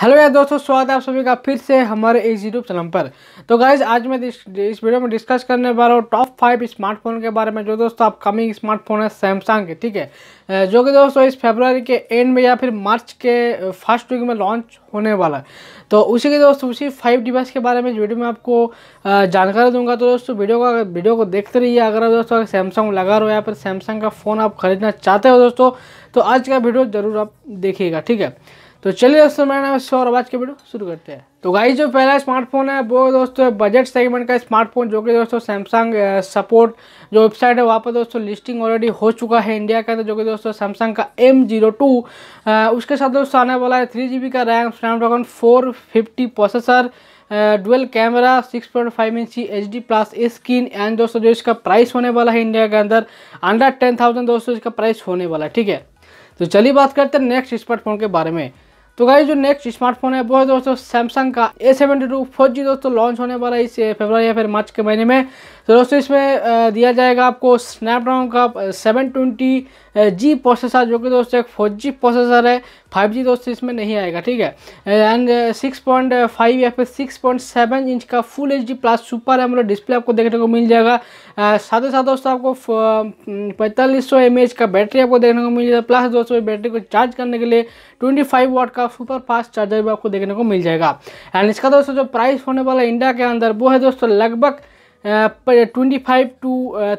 hello यार दोस्तों स्वागत है आप सभी का फिर से हमारे इस यूट्यूब चैनल पर तो गाइज आज मैं इस वीडियो में डिस्कस करने वाला हूँ टॉप फाइव स्मार्टफोन के बारे में जो दोस्तों अपकमिंग स्मार्टफोन है सैमसंग के ठीक है जो कि दोस्तों इस फरवरी के एंड में या फिर मार्च के फर्स्ट वीक में लॉन्च होने वाला है तो उसी के दोस्तों उसी फाइव डिवाइस के बारे में वीडियो में आपको जानकारी दूंगा तो दोस्तों वीडियो का वीडियो को देखते रहिए अगर आप दोस्तों सैमसंग लगा रहे हो या फिर सैमसंग का फ़ोन आप खरीदना चाहते हो दोस्तों तो आज का वीडियो ज़रूर आप देखिएगा ठीक है तो चलिए दोस्तों मेरा नाम है सौर आवाज के वीडियो शुरू करते हैं तो गाई जो पहला स्मार्टफोन है वो दोस्तों बजट सेगमेंट का स्मार्टफोन जो कि दोस्तों सैमसंग सपोर्ट जो वेबसाइट है वहाँ पर दोस्तों लिस्टिंग ऑलरेडी हो चुका है इंडिया का तो जो कि दोस्तों सैमसंग का एम जीरो टू उसके साथ दोस्तों आने वाला है थ्री जी बी का RAM Snapdragon four fifty processor dual camera 6.5 point five inch H D plus screen and दोस्तों जो इसका प्राइस होने वाला है इंडिया के अंदर अंडर टेन थाउजेंड दोस्तों इसका प्राइस होने वाला है ठीक है तो चलिए बात करते हैं नेक्स्ट स्मार्टफोन के बारे में तो गाइज जो नेक्स्ट स्मार्टफोन है वो है दोस्तों सैमसंग का A seventy two four G दोस्तों लॉन्च होने वाला है इस फेबर या फिर मार्च के महीने में तो दोस्तों इसमें दिया जाएगा आपको स्नैपड्रैगन का सेवन ट्वेंटी जी प्रोसेसर जो कि दोस्तों एक फोर जी प्रोसेसर है फाइव जी दोस्तों इसमें नहीं आएगा ठीक है एंड सिक्स पॉइंट फाइव या फिर सिक्स पॉइंट सेवन इंच का full H D plus super AMOLED display आपको देखने को मिल जाएगा uh, साथ ही साथ दोस्तों आपको uh, mm, पैंतालीस सौ एम एच का बैटरी आपको देखने को मिल जाएगा प्लस दोस्तों बैटरी को चार्ज करने के लिए ट्वेंटी फाइव वाट का सुपर फास्ट चार्जर भी आपको देखने को मिल जाएगा एंड इसका दोस्तों जो प्राइस होने वाला इंडिया के अंदर वो है दोस्तों लगभग ट्वेंटी फाइव टू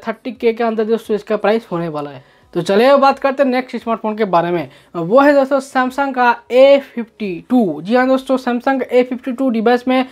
थर्टी के अंदर दोस्तों इसका प्राइस होने वाला है तो चलिए बात करते हैं नेक्स्ट स्मार्टफोन के बारे में वो है दोस्तों सैमसंग का A52 जी हाँ दोस्तों सैमसंग A52 डिवाइस में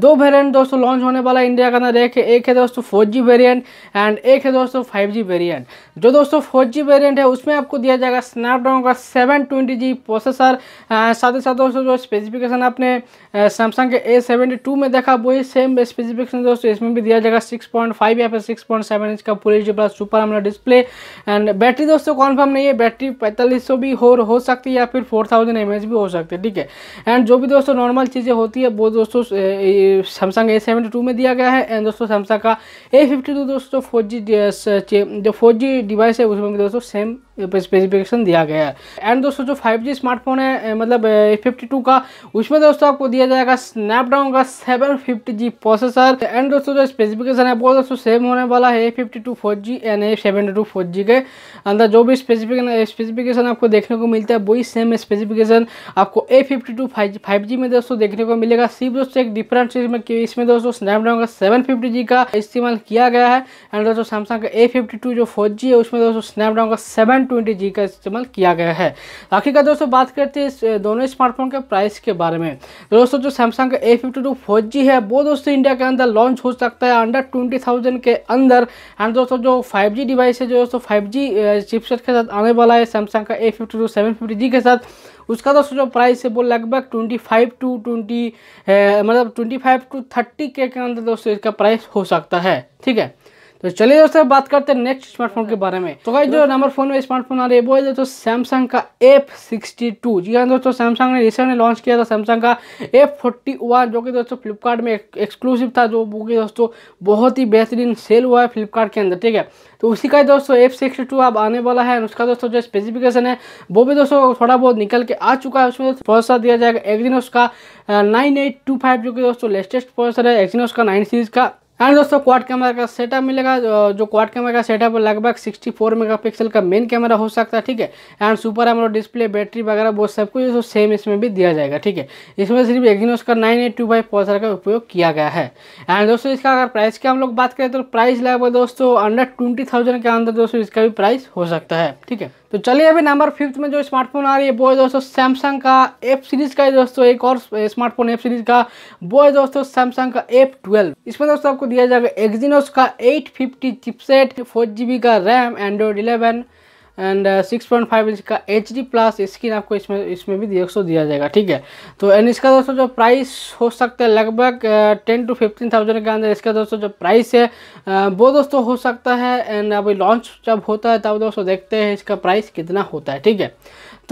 दो वेरिएंट दोस्तों लॉन्च होने वाला इंडिया का अंदर एक है एक है दोस्तों 4G वेरिएंट एंड एक है दोस्तों 5G वेरिएंट जो दोस्तों 4G वेरिएंट है उसमें आपको दिया जाएगा स्नैपड्रैगन का सेवन ट्वेंटी प्रोसेसर साथ ही साथ दोस्तों जो स्पेसिफिकेशन आपने सैमसंग के ए में देखा वही सेम स्पेसिफिकेशन दोस्तों इसमें भी दिया जाएगा सिक्स पॉइंट फाइव या फिर सिक्स पॉइंट सेवन इंच का पूरे एच प्लस सुपर हमारा डिस्प्ले एंड बैटरी बैटरी दोस्तों कॉन्फर्म नहीं है बैटरी पैंतालीस सौ भी हो हो सकती है या फिर फोर थाउजेंड एम एच भी हो सकती है ठीक है एंड जो भी दोस्तों नॉर्मल चीज़ें होती है वो दोस्तों सैमसंग ए सेवेंटी टू में दिया गया है एंड दोस्तों सैमसंग का ए फिफ्टी टू दोस्तों फोर जी जो फोर जी डिवाइस है उसमें भी दोस्तों सेम स्पेसिफिकेशन दिया गया है एंड दोस्तों जो 5G स्मार्टफोन है मतलब 52 का उसमें दोस्तों आपको दिया जाएगा स्नैपड्राउन का 750G प्रोसेसर एंड दोस्तों जो स्पेसिफिकेशन है वो दोस्तों सेम होने वाला है ए fifty to and A72 4G के अंदर जो भी स्पेसिफिकेशन स्पेसिफिकेशन आपको देखने को मिलता है वही सेम स्पेसिफिकेशन आपको A52 5G में दोस्तों देखने को मिलेगा सिर्फ दोस्तों एक डिफरेंट चीज़ में इसमें दोस्तों स्नैपड्राउन का सेवन का इस्तेमाल किया गया है एंड दोस्तों सैमसंग का ए जो फोर है उसमें दोस्तों स्नैपड्राउन का सेवन ट्वेंटी जी का इस्तेमाल किया गया है आखिरकार दोस्तों बात करते हैं इस दोनों स्मार्टफोन के प्राइस के बारे में दोस्तों जो सैमसंग का A fifty two four G है वो दोस्तों इंडिया के अंदर लॉन्च हो सकता है अंडर ट्वेंटी थाउजेंड के अंदर एंड दोस्तों जो फाइव जी डिवाइस है जो दोस्तों फाइव जी चिपसेट के साथ आने वाला है सैमसंग का A fifty two seven fifty G के साथ उसका दोस्तों जो प्राइस है वो लगभग ट्वेंटी फाइव टू ट्वेंटी मतलब ट्वेंटी फाइव टू थर्टी के अंदर दोस्तों इसका प्राइस हो सकता है ठीक है तो चलिए दोस्तों बात करते हैं नेक्स्ट स्मार्टफोन के बारे में तो भाई जो नंबर फोन में स्मार्टफोन आ रही है वो है दोस्तों सैमसंग का एफ सिक्सटी टू जी हाँ दोस्तों सैमसंग ने रिसेंटली लॉन्च किया था सैमसंग का एफ फोर्टी वन जो कि दोस्तों फ्लिपकार्ट में एक्सक्लूसिव था जो वो कि दोस्तों बहुत ही बेहतरीन सेल हुआ है फ्लिपकार्ट के अंदर ठीक है तो उसी का दोस्तों एफ सिक्सटी टू अब आने वाला है उसका दोस्तों जो स्पेसिफिकेशन है वो भी दोस्तों थोड़ा बहुत निकल के आ चुका है उसमें प्रोसेसर दिया जाएगा एक्जिनोस का नाइन एट टू फाइव जो कि दोस्तों लेटेस्ट प्रोसेसर है एक्जिनोस का नाइन सीरीज़ का एंड हाँ दोस्तों क्वाड कैमरा का सेटअप मिलेगा जो क्वाड कैमरा का सेटअप लगभग 64 मेगापिक्सल का मेन कैमरा हो सकता है ठीक है and super AMOLED display battery वगैरह वो सब कुछ सेम तो इसमें भी दिया जाएगा ठीक है इसमें सिर्फ एग्जीनोस का नाइन एट टू का उपयोग किया गया है एंड दोस्तों इसका अगर प्राइस की हम लोग बात करें तो प्राइस लगभग दोस्तों अंडर ट्वेंटी के अंदर दोस्तों इसका भी प्राइस हो सकता है ठीक है तो चलिए अभी नंबर फिफ्थ में जो स्मार्टफोन आ रही है वो है दोस्तों सैमसंग का एफ सीरीज़ का है दोस्तों एक और स्मार्टफोन एफ सीरीज़ का वो है दोस्तों सैमसंग का एफ ट्वेल्व इसमें दोस्तों आपको दिया जाएगा एक्जिनोस का 850 चिपसेट फोर जी का RAM Android eleven and six point five inch का एच डी प्लस स्क्रीन आपको इसमें इसमें भी दोस्तों दिया जाएगा ठीक है तो एंड इसका दोस्तों जो प्राइस हो सकता है लगभग टेन टू फिफ्टीन थाउजेंड के अंदर इसका दोस्तों जो प्राइस है uh, वो दोस्तों हो सकता है एंड अभी लॉन्च जब होता है तब दोस्तों देखते हैं इसका प्राइस कितना होता है ठीक है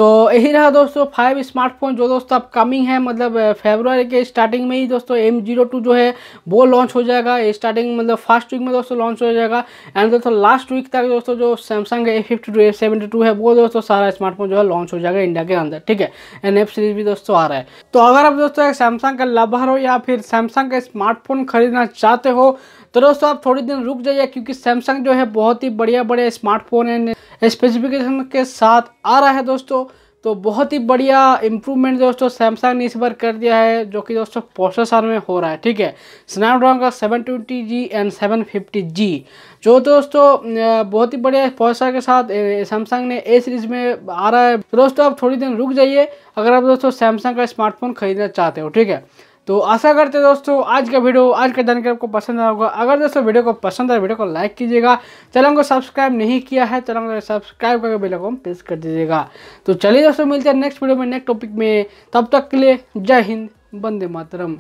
तो यही रहा दोस्तों फाइव स्मार्टफोन जो दोस्तों अब कमिंग है मतलब फेबररी के स्टार्टिंग में ही दोस्तों एम जीरो टू जो है वो लॉन्च हो जाएगा स्टार्टिंग मतलब फर्स्ट वीक में दोस्तों लॉन्च हो जाएगा एंड दोस्तों लास्ट वीक तक दोस्तों जो Samsung A fifty two A seventy two है वो दोस्तों सारा स्मार्टफोन जो है लॉन्च हो जाएगा इंडिया के अंदर ठीक है एंड एफ सीरीज भी दोस्तों आ रहा है तो अगर आप दोस्तों सैमसंग का लवर हो या फिर सैमसंग का स्मार्टफोन खरीदना चाहते हो तो दोस्तों आप थोड़ी दिन रुक जाइए क्योंकि सैमसंग जो है बहुत ही बढ़िया बढ़िया स्मार्टफोन है स्पेसिफिकेशन के साथ आ रहा है दोस्तों तो बहुत ही बढ़िया इंप्रूवमेंट दोस्तों सैमसंग ने इस बार कर दिया है जो कि दोस्तों प्रोसेसर में हो रहा है ठीक है स्नैपड्रैगन का 720G एंड 750G जो दोस्तों बहुत ही बढ़िया प्रोसेसर के साथ सैमसंग ने ए सीरीज में आ रहा है तो दोस्तों आप थोड़ी देर रुक जाइए अगर आप दोस्तों सैमसंग का स्मार्टफोन खरीदना चाहते हो ठीक है तो आशा करते हैं दोस्तों आज का वीडियो आज का जानकारी आपको पसंद आया होगा अगर दोस्तों वीडियो को पसंद आया वीडियो को लाइक कीजिएगा चैनल को सब्सक्राइब नहीं किया है चैनल को सब्सक्राइब करके बेल आइकन प्रेस कर दीजिएगा तो चलिए दोस्तों मिलते हैं नेक्स्ट वीडियो में नेक्स्ट टॉपिक में तब तक के लिए जय हिंद बंदे मातरम